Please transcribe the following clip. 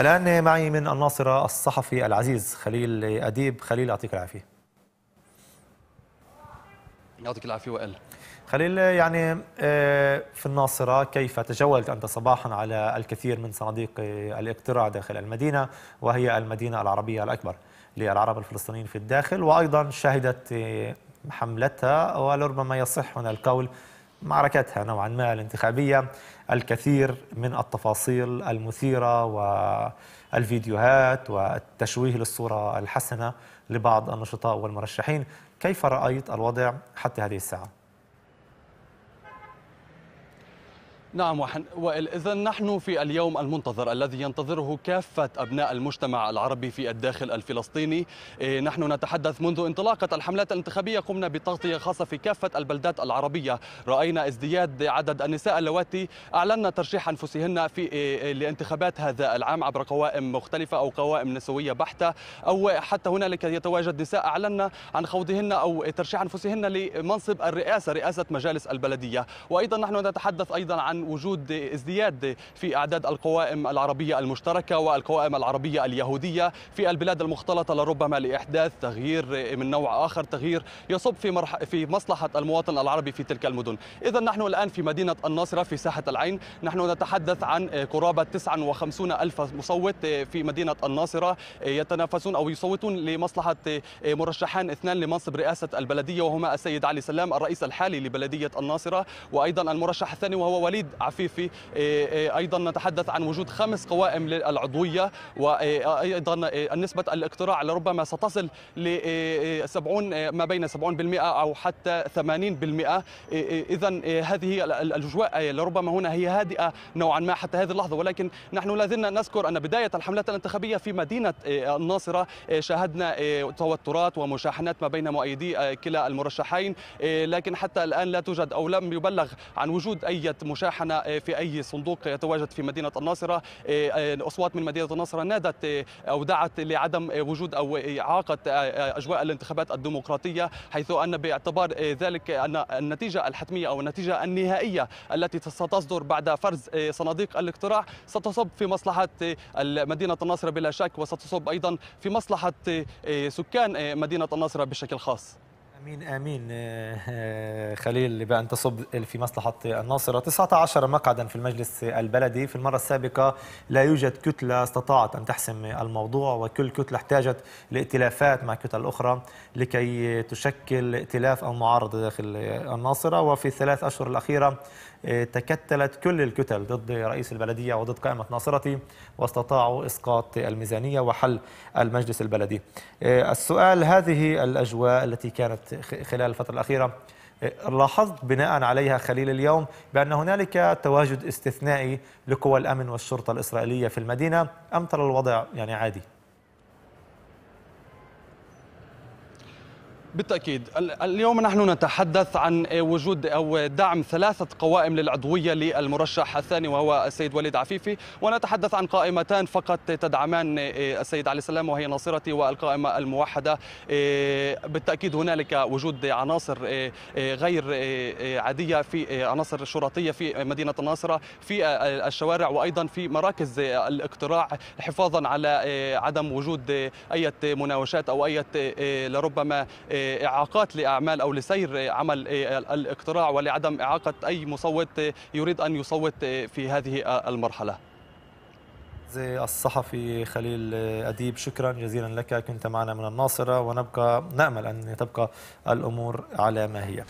الآن معي من الناصرة الصحفي العزيز خليل أديب خليل يعطيك العافية يعطيك العافية وقال خليل يعني آه، في الناصرة كيف تجولت أنت صباحا على الكثير من صناديق الاقتراع داخل المدينة وهي المدينة العربية الأكبر للعرب الفلسطينيين في الداخل وأيضا شهدت حملتها ولربما يصح هنا القول معركتها نوعا ما الانتخابية الكثير من التفاصيل المثيرة والفيديوهات والتشويه للصورة الحسنة لبعض النشطاء والمرشحين كيف رأيت الوضع حتى هذه الساعة؟ نعم وائل إذا نحن في اليوم المنتظر الذي ينتظره كافة أبناء المجتمع العربي في الداخل الفلسطيني إيه، نحن نتحدث منذ انطلاقة الحملات الانتخابية قمنا بتغطية خاصة في كافة البلدات العربية رأينا ازدياد عدد النساء اللواتي أعلن ترشيح أنفسهن في إيه، إيه، لانتخابات هذا العام عبر قوائم مختلفة أو قوائم نسوية بحتة أو حتى هنالك يتواجد نساء أعلن عن خوضهن أو ترشيح أنفسهن لمنصب الرئاسة رئاسة مجالس البلدية وأيضا نحن نتحدث أيضا عن وجود ازدياد في أعداد القوائم العربية المشتركة والقوائم العربية اليهودية في البلاد المختلطة لربما لإحداث تغيير من نوع آخر تغيير يصب في, مرح... في مصلحة المواطن العربي في تلك المدن إذا نحن الآن في مدينة الناصرة في ساحة العين نحن نتحدث عن قرابة 59 ألف مصوت في مدينة الناصرة يتنافسون أو يصوتون لمصلحة مرشحان اثنان لمنصب رئاسة البلدية وهما السيد علي سلام الرئيس الحالي لبلدية الناصرة وأيضا المرشح الثاني وهو وليد عفيفي إيه، إيه، ايضا نتحدث عن وجود خمس قوائم للعضويه وايضا نسبه الاقتراع لربما ستصل ل 70 إيه، ما بين 70% او حتى 80% اذا هذه الاجواء لربما هنا هي هادئه نوعا ما حتى هذه اللحظه ولكن نحن لا زلنا نذكر ان بدايه الحملات الانتخابيه في مدينه الناصره شاهدنا توترات ومشاحنات ما بين مؤيدي كلا المرشحين لكن حتى الان لا توجد او لم يبلغ عن وجود اي مشاحنه منحنى آه، في اي صندوق يتواجد في مدينه الناصره الاصوات آه، آه، من مدينه الناصره نادت او دعت لعدم وجود او اعاقه اجواء الانتخابات الديمقراطيه حيث ان باعتبار ذلك ان النتيجه الحتميه او النتيجه النهائيه التي ستصدر بعد فرز صناديق الاقتراع ستصب في مصلحه مدينه الناصره بلا شك وستصب ايضا في مصلحه سكان مدينه الناصره بشكل خاص امين امين آه، آه، خليل بأن تصب في مصلحه الناصره 19 مقعدا في المجلس البلدي في المره السابقه لا يوجد كتله استطاعت ان تحسم الموضوع وكل كتله احتاجت لائتلافات مع كتل اخرى لكي تشكل ائتلاف او معارضه داخل الناصره وفي الثلاث اشهر الاخيره آه، تكتلت كل الكتل ضد رئيس البلدية وضد قائمة ناصرتي واستطاعوا إسقاط الميزانية وحل المجلس البلدي السؤال هذه الأجواء التي كانت خلال الفترة الأخيرة لاحظت بناء عليها خليل اليوم بأن هنالك تواجد استثنائي لقوى الأمن والشرطة الإسرائيلية في المدينة أم ترى الوضع يعني عادي؟ بالتأكيد اليوم نحن نتحدث عن وجود أو دعم ثلاثة قوائم للعضوية للمرشح الثاني وهو السيد وليد عفيفي ونتحدث عن قائمتان فقط تدعمان إيه، السيد علي السلام وهي ناصرتي والقائمة الموحدة إيه، بالتأكيد هنالك وجود عناصر إيه، غير عادية في عناصر شرطية في مدينة الناصرة في آه، الشوارع وأيضا في مراكز الاقتراع حفاظا على عدم وجود أي مناوشات أو أي لربما اعاقات لاعمال او لسير عمل الاقتراع ولعدم اعاقه اي مصوت يريد ان يصوت في هذه المرحله. الصحفي خليل أديب شكرا جزيلا لك كنت معنا من الناصرة ونبقى نأمل أن تبقى الأمور على ما هي